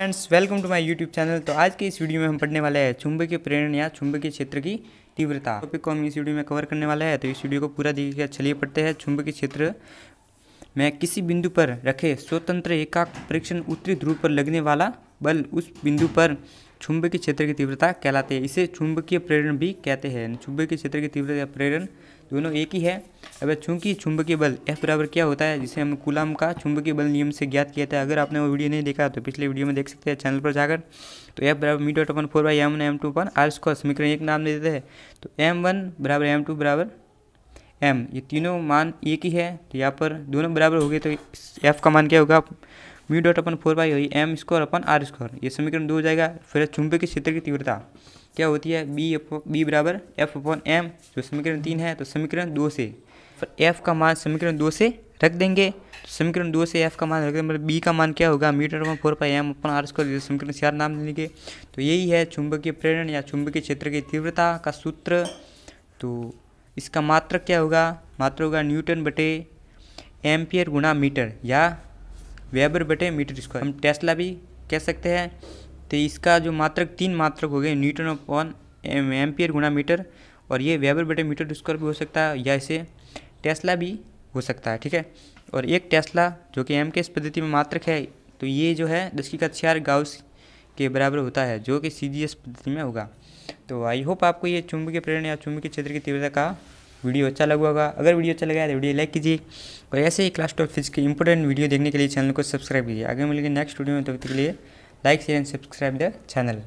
friends welcome to my YouTube channel तो आज के इस वीडियो में हम पढ़ने वाले हैं चुंबकीय प्रेरण या चुंबकीय क्षेत्र की तीव्रता टॉपिक को हम इस वीडियो में कवर करने वाले हैं तो इस वीडियो को पूरा देखिए चलिए पढ़ते हैं चुंबकीय क्षेत्र में किसी बिंदु पर रखे स्वतंत्र एकाक परीक्षण उत्तरी ध्रुव पर लगने वाला बल उस बिंदु पर चुंबकीय क्षेत्र की तीव्रता कहलाते हैं इसे चुंबकीय प्रेरण भी कहते हैं चुंबकीय क्षेत्र की तीव्रता या प्रेरण दोनों एक ही है अब चूंकि चुंबकीय बल एफ बराबर क्या होता है जिसे हम कुलाम का चुंबकीय बल नियम से ज्ञात किया था अगर आपने वो वीडियो नहीं देखा तो पिछले वीडियो में देख सकते हैं चैनल पर जाकर तो एफ बराबर mu naught upon four pi m one m two upon r square समीकरण एक नाम दे देते हैं तो एम वन बराबर एम टू बराबर एम ये तीनों मान एक ही है तो यहाँ पर दोनों बराबर हो गए तो एफ का मान क्या होगा mu naught upon four pi m square upon r square ये समीकरण दो हो जाएगा फिर चुंबकीय क्षेत्र की तीव्रता क्या होती है बी बी बराबर एफ अपॉन एम जो समीकरण तीन है तो समीकरण दो से फिर एफ का मान समीकरण दो से रख देंगे तो समीकरण दो से एफ का मान रख देंगे मतलब बी का मान क्या होगा metre upon four pi m upon r square समीकरण चार नाम लेंगे तो यही है चुंबकीय प्रेरण या चुंबकीय क्षेत्र की तीव्रता का सूत्र तो इसका मात्र क्या होगा मात्र होगा न्यूटन बटे एम्पियर गुणा मीटर या वेबर बटे मीटर स्क्वायर हम टेस्ला भी कह सकते हैं तो इसका जो मात्रक तीन मात्रक हो गए न्यूटन अपॉन एम गुना मीटर और ये वेबर बेटे मीटर स्क्वायर भी हो सकता है या इसे टेस्ला भी हो सकता है ठीक है और एक टेस्ला जो कि एम के इस पद्धति में मात्रक है तो ये जो है दस की का छियार गाउस के बराबर होता है जो कि सी एस पद्धति में होगा तो आई होप आपको ये चुंबकीय प्रेरण या चुंबकीय क्षेत्र की तीव्रता का वीडियो अच्छा लगा होगा अगर वीडियो अच्छा लगा है तो वीडियो लाइक कीजिए और ऐसे ही क्लास ट्वेल्थ फिजिक्स के इंपॉर्टेंट वीडियो देखने के लिए चैनल को सब्सक्राइब कीजिए आगे मिलेंगे नेक्स्ट वीडियो में तब तक के लिए like share and subscribe the channel